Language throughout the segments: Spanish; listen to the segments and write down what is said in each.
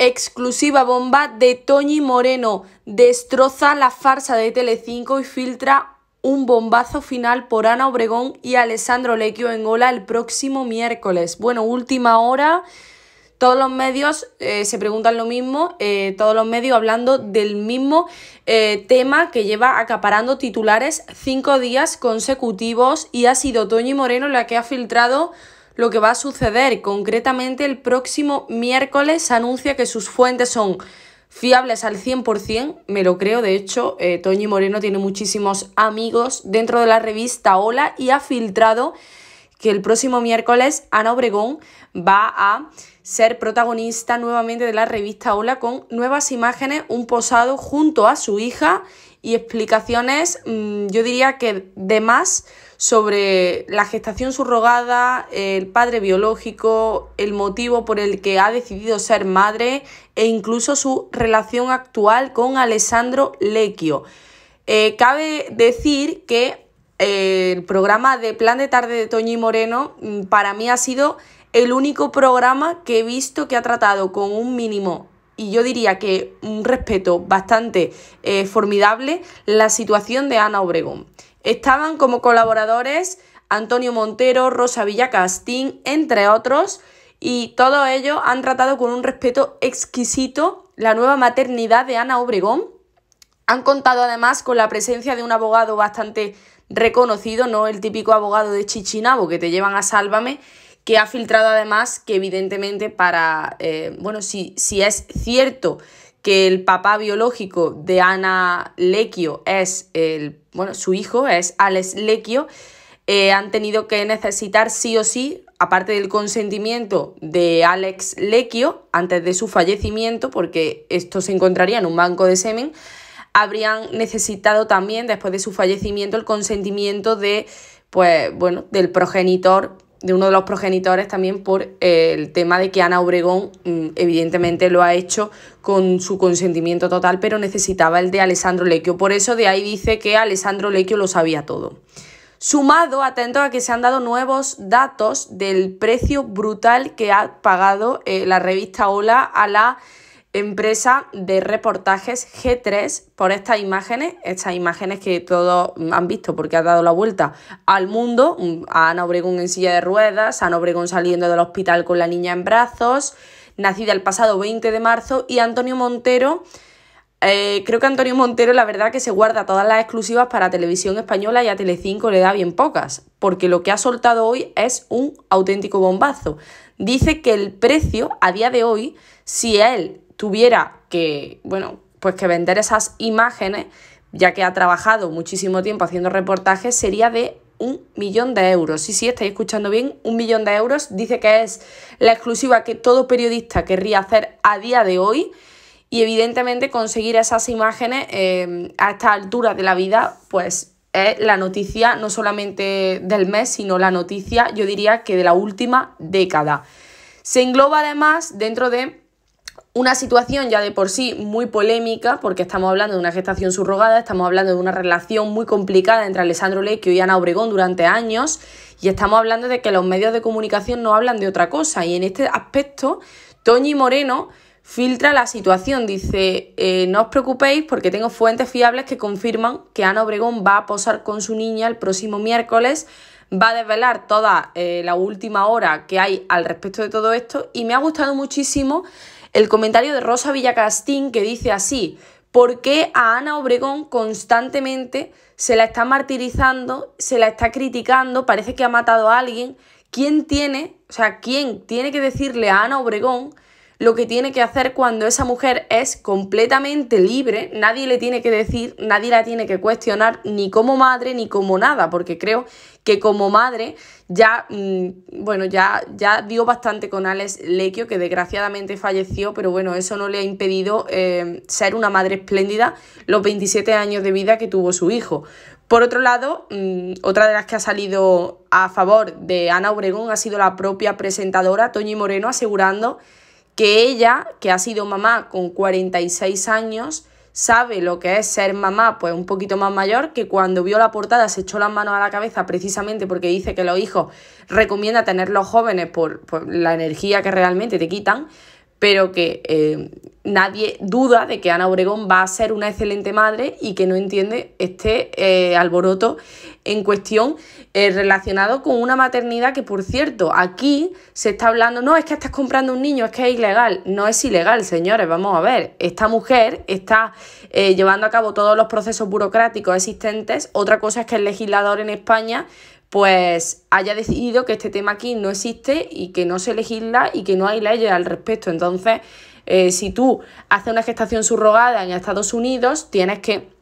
Exclusiva bomba de Toñi Moreno. Destroza la farsa de Telecinco y filtra un bombazo final por Ana Obregón y Alessandro Lequio en Ola el próximo miércoles. Bueno, última hora. Todos los medios eh, se preguntan lo mismo, eh, todos los medios hablando del mismo eh, tema que lleva acaparando titulares cinco días consecutivos y ha sido Toñi Moreno la que ha filtrado lo que va a suceder. Concretamente, el próximo miércoles anuncia que sus fuentes son fiables al 100%, me lo creo, de hecho, eh, Toño Moreno tiene muchísimos amigos dentro de la revista Hola y ha filtrado que el próximo miércoles Ana Obregón va a ser protagonista nuevamente de la revista Hola con nuevas imágenes, un posado junto a su hija y explicaciones, mm, yo diría que de más sobre la gestación subrogada, el padre biológico, el motivo por el que ha decidido ser madre e incluso su relación actual con Alessandro Lecchio. Eh, cabe decir que eh, el programa de Plan de Tarde de Toñi Moreno mm, para mí ha sido el único programa que he visto que ha tratado con un mínimo y yo diría que un respeto bastante eh, formidable la situación de Ana Obregón. Estaban como colaboradores Antonio Montero, Rosa Villacastín, entre otros, y todos ellos han tratado con un respeto exquisito la nueva maternidad de Ana Obregón. Han contado además con la presencia de un abogado bastante reconocido, no el típico abogado de Chichinabo que te llevan a Sálvame, que ha filtrado además que evidentemente para, eh, bueno, si, es cierto que el papá biológico de Ana Lequio es el, bueno, su hijo es Alex Lequio, eh, han tenido que necesitar sí o sí, aparte del consentimiento de Alex Lequio, antes de su fallecimiento, porque esto se encontraría en un banco de semen, habrían necesitado también, después de su fallecimiento, el consentimiento de, pues, bueno, del progenitor de uno de los progenitores también por eh, el tema de que Ana Obregón mm, evidentemente lo ha hecho con su consentimiento total, pero necesitaba el de Alessandro Lequio. Por eso de ahí dice que Alessandro Lequio lo sabía todo. Sumado, atento a que se han dado nuevos datos del precio brutal que ha pagado eh, la revista Ola a la empresa de reportajes G3 por estas imágenes, estas imágenes que todos han visto porque ha dado la vuelta al mundo, a Ana Obregón en silla de ruedas, a Ana Obregón saliendo del hospital con la niña en brazos, nacida el pasado 20 de marzo, y Antonio Montero. Eh, creo que Antonio Montero, la verdad, que se guarda todas las exclusivas para televisión española y a Telecinco le da bien pocas, porque lo que ha soltado hoy es un auténtico bombazo. Dice que el precio a día de hoy, si él tuviera que, bueno, pues que vender esas imágenes, ya que ha trabajado muchísimo tiempo haciendo reportajes, sería de un millón de euros. Sí, sí, estáis escuchando bien, un millón de euros. Dice que es la exclusiva que todo periodista querría hacer a día de hoy. Y evidentemente conseguir esas imágenes em, a esta altura de la vida, pues es la noticia no solamente del mes, sino la noticia, yo diría que de la última década. Se engloba además dentro de una situación ya de por sí muy polémica, porque estamos hablando de una gestación subrogada, estamos hablando de una relación muy complicada entre Alessandro Lecchio y Ana Obregón durante años, y estamos hablando de que los medios de comunicación no hablan de otra cosa. Y en este aspecto, Toñi Moreno filtra la situación. Dice, eh, no os preocupéis porque tengo fuentes fiables que confirman que Ana Obregón va a posar con su niña el próximo miércoles, va a desvelar toda eh, la última hora que hay al respecto de todo esto y me ha gustado muchísimo el comentario de Rosa Villacastín que dice así, ¿por qué a Ana Obregón constantemente se la está martirizando, se la está criticando, parece que ha matado a alguien? ¿Quién tiene, o sea, quién tiene que decirle a Ana Obregón lo que tiene que hacer cuando esa mujer es completamente libre, nadie le tiene que decir, nadie la tiene que cuestionar, ni como madre, ni como nada, porque creo que como madre ya, mm, bueno, ya, ya dio bastante con Alex Lequio, que desgraciadamente falleció, pero bueno, eso no le ha impedido eh, ser una madre espléndida los 27 años de vida que tuvo su hijo. Por otro lado, mm, otra de las que ha salido a favor de Ana Obregón ha sido la propia presentadora, Toñi Moreno, asegurando que ella, que ha sido mamá con 46 años, sabe lo que es ser mamá, pues un poquito más mayor, que cuando vio la portada se echó las manos a la cabeza precisamente porque dice que los hijos recomienda tenerlos jóvenes por, la energía que realmente te quitan, pero que eh, nadie duda de que Ana Obregón va a ser una excelente madre y que no entiende este eh, alboroto en cuestión eh, relacionado con una maternidad que, por cierto, aquí se está hablando, no, es que estás comprando un niño, es que es ilegal. No es ilegal, señores, vamos a ver. Esta mujer está eh, llevando a cabo todos los procesos burocráticos existentes. Otra cosa es que el legislador en España pues haya decidido que este tema aquí no existe y que no se legisla y que no hay leyes al respecto. Entonces, eh, si tú haces una gestación subrogada en Estados Unidos, tienes que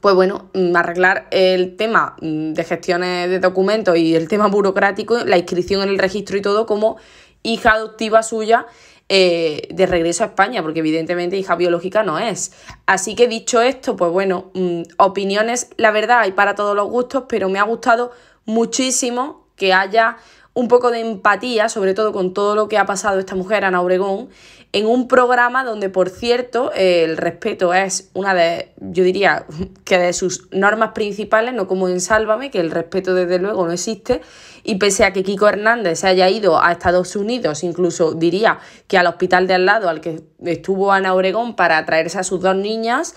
pues bueno, mm, arreglar el tema mm, de gestiones de documentos y el tema burocrático, la inscripción en el registro y todo como hija adoptiva suya eh, de regreso a España, porque evidentemente hija biológica no es. Así que dicho esto, pues bueno, mm, opiniones, la verdad, hay para todos los gustos, pero me ha gustado muchísimo que haya un poco de empatía, sobre todo con todo lo que ha pasado esta mujer, Ana Obregón, en un programa donde, por cierto, el respeto es una de, yo diría, que de sus normas principales, no como en Sálvame, que el respeto desde luego no existe, y pese a que Kiko Hernández se haya ido a Estados Unidos, incluso diría que al hospital de al lado al que estuvo Ana Obregón para traerse a sus dos niñas,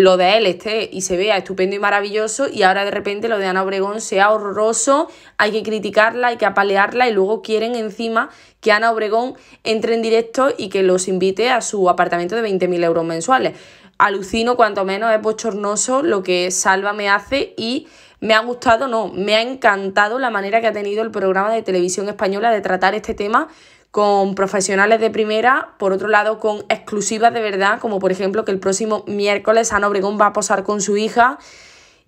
lo de él esté y se vea estupendo y maravilloso y ahora de repente lo de Ana Obregón sea horroroso, hay que criticarla, hay que apalearla y luego quieren encima que Ana Obregón entre en directo y que los invite a su apartamento de 20.000 euros mensuales. Alucino cuanto menos es bochornoso lo que Salva me hace y me ha gustado, no, me ha encantado la manera que ha tenido el programa de televisión española de tratar este tema con profesionales de primera, por otro lado con exclusivas de verdad, como por ejemplo que el próximo miércoles Ana Obregón va a posar con su hija.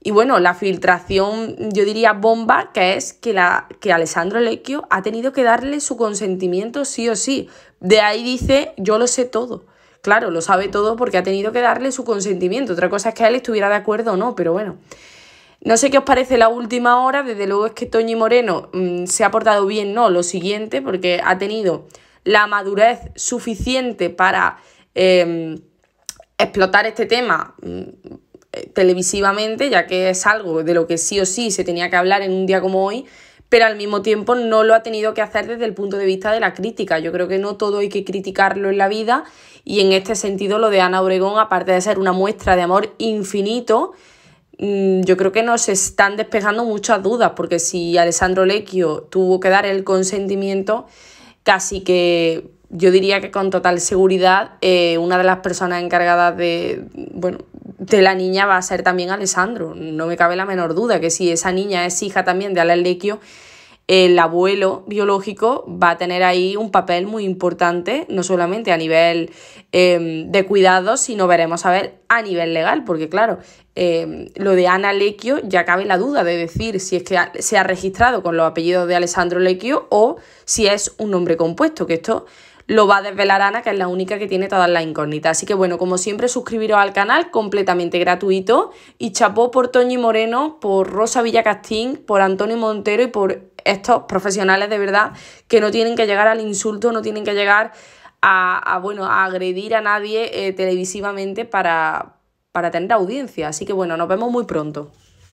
Y bueno, la filtración, yo diría bomba, que es que, la, que Alessandro Lecchio ha tenido que darle su consentimiento sí o sí. De ahí dice, yo lo sé todo. Claro, lo sabe todo porque ha tenido que darle su consentimiento. Otra cosa es que él estuviera de acuerdo o no, pero bueno. No sé qué os parece la última hora, desde luego es que Toñi Moreno mm, se ha portado bien, no, lo siguiente, porque ha tenido la madurez suficiente para em, explotar este tema mm, eh, televisivamente, ya que es algo de lo que sí o sí se tenía que hablar en un día como hoy, pero al mismo tiempo no lo ha tenido que hacer desde el punto de vista de la crítica. Yo creo que no todo hay que criticarlo en la vida y en este sentido lo de Ana Obregón, aparte de ser una muestra de amor infinito, Mm, yo creo que nos están despejando muchas dudas, porque si Alessandro Lecchio tuvo que dar el consentimiento, casi que yo diría que con total seguridad eh, una de las personas encargadas de, bueno, de la niña va a ser también Alessandro. No me cabe la menor duda que si esa niña es hija también de Alessandro Lecchio, el abuelo biológico va a tener ahí un papel muy importante, no solamente a nivel em, de cuidados, sino veremos a ver a nivel legal, porque claro, em, lo de Ana Lequio ya cabe la duda de decir si es que se ha registrado con los apellidos de Alessandro Lequio o si es un nombre compuesto, que esto lo va a desvelar Ana, que es la única que tiene todas las incógnitas. Así que bueno, como siempre, suscribiros al canal completamente gratuito y chapó por Toñi Moreno, por Rosa Villacastín, por Antonio Montero y por estos profesionales de verdad que no tienen que llegar al insulto, no tienen que llegar a, bueno, a agredir a nadie eh, televisivamente para, para tener audiencia. Así que bueno, nos vemos muy pronto.